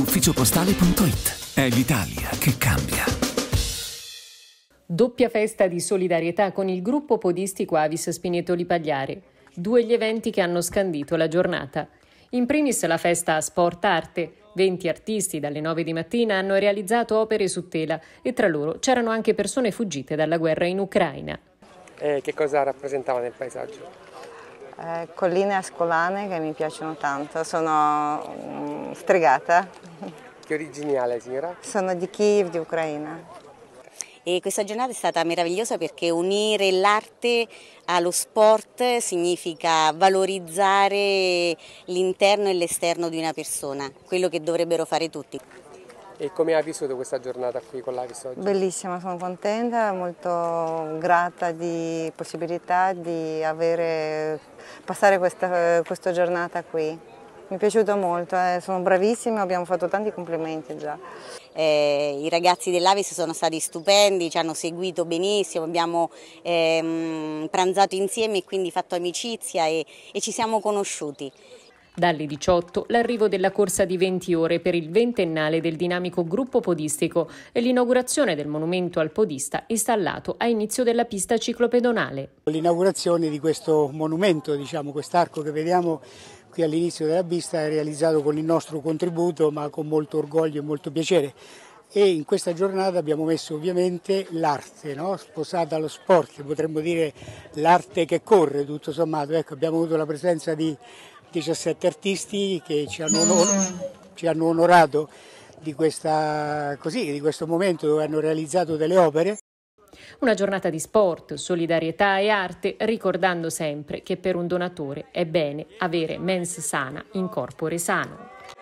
ufficiopostale.it. È l'Italia che cambia. Doppia festa di solidarietà con il gruppo podistico Avis Spinetoli Pagliare. Due gli eventi che hanno scandito la giornata. In primis la festa Sport Arte. 20 artisti dalle 9 di mattina hanno realizzato opere su tela e tra loro c'erano anche persone fuggite dalla guerra in Ucraina. Eh, che cosa rappresentava nel paesaggio? Eh, colline ascolane che mi piacciono tanto, sono mm, stregata. Che originale signora? Sono di Kiev, di Ucraina. E questa giornata è stata meravigliosa perché unire l'arte allo sport significa valorizzare l'interno e l'esterno di una persona, quello che dovrebbero fare tutti. E come hai vissuto questa giornata qui con l'Avis oggi? Bellissima, sono contenta, molto grata di possibilità di avere, passare questa, questa giornata qui. Mi è piaciuto molto, eh, sono bravissimi, abbiamo fatto tanti complimenti già. Eh, I ragazzi dell'Avis sono stati stupendi, ci hanno seguito benissimo, abbiamo ehm, pranzato insieme e quindi fatto amicizia e, e ci siamo conosciuti. Dalle 18 l'arrivo della corsa di 20 ore per il ventennale del dinamico gruppo podistico e l'inaugurazione del monumento al podista installato a inizio della pista ciclopedonale. L'inaugurazione di questo monumento, diciamo, quest'arco che vediamo qui all'inizio della pista è realizzato con il nostro contributo ma con molto orgoglio e molto piacere e in questa giornata abbiamo messo ovviamente l'arte no? sposata allo sport, potremmo dire l'arte che corre tutto sommato, ecco, abbiamo avuto la presenza di 17 artisti che ci hanno, onor- mm. ci hanno onorato di, questa, così, di questo momento dove hanno realizzato delle opere. Una giornata di sport, solidarietà e arte, ricordando sempre che per un donatore è bene avere mens sana in corpore sano.